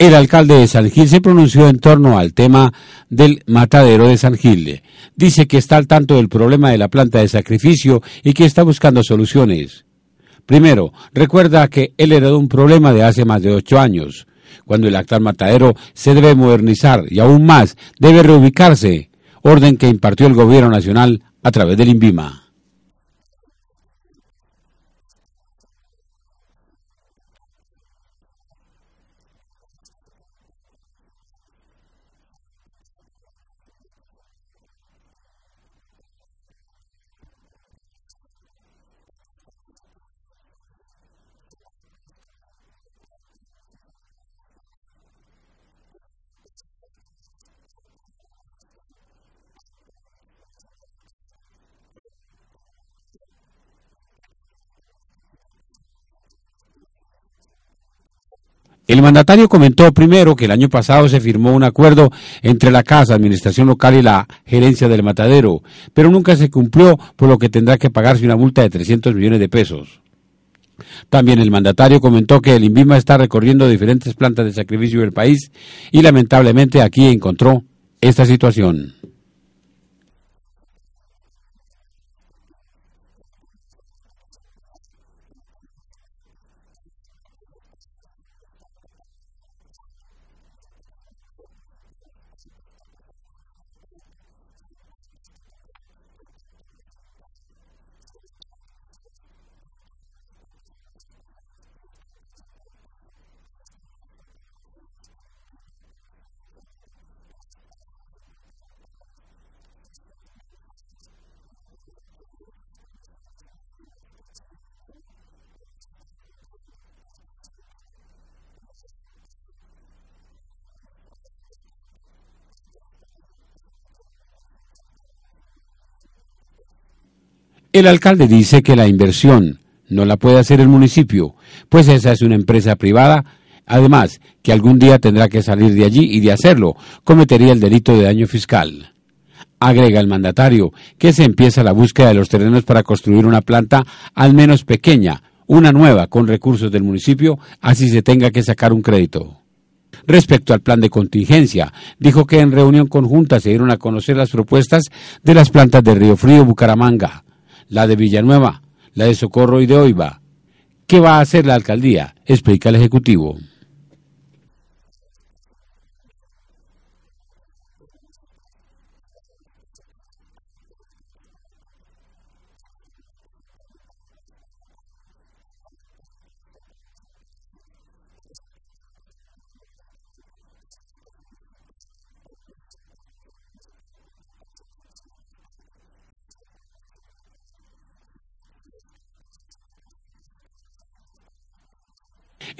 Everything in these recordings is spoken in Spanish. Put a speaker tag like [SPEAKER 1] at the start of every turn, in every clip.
[SPEAKER 1] El alcalde de San Gil se pronunció en torno al tema del matadero de San Gil. Dice que está al tanto del problema de la planta de sacrificio y que está buscando soluciones. Primero, recuerda que él de un problema de hace más de ocho años, cuando el actual matadero se debe modernizar y aún más debe reubicarse, orden que impartió el gobierno nacional a través del INVIMA. El mandatario comentó primero que el año pasado se firmó un acuerdo entre la Casa, Administración Local y la Gerencia del Matadero, pero nunca se cumplió, por lo que tendrá que pagarse una multa de 300 millones de pesos. También el mandatario comentó que el INVIMA está recorriendo diferentes plantas de sacrificio del país y lamentablemente aquí encontró esta situación. El alcalde dice que la inversión no la puede hacer el municipio, pues esa es una empresa privada, además que algún día tendrá que salir de allí y de hacerlo cometería el delito de daño fiscal. Agrega el mandatario que se empieza la búsqueda de los terrenos para construir una planta al menos pequeña, una nueva con recursos del municipio, así se tenga que sacar un crédito. Respecto al plan de contingencia, dijo que en reunión conjunta se dieron a conocer las propuestas de las plantas de Río Frío, Bucaramanga, la de Villanueva, la de Socorro y de Oiva. ¿Qué va a hacer la alcaldía? Explica el Ejecutivo.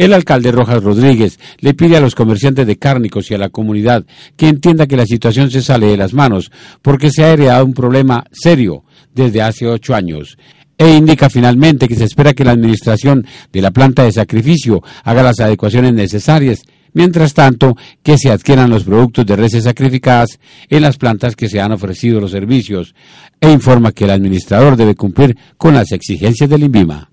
[SPEAKER 1] El alcalde Rojas Rodríguez le pide a los comerciantes de cárnicos y a la comunidad que entienda que la situación se sale de las manos porque se ha heredado un problema serio desde hace ocho años e indica finalmente que se espera que la administración de la planta de sacrificio haga las adecuaciones necesarias, mientras tanto que se adquieran los productos de reses sacrificadas en las plantas que se han ofrecido los servicios, e informa que el administrador debe cumplir con las exigencias del INVIMA.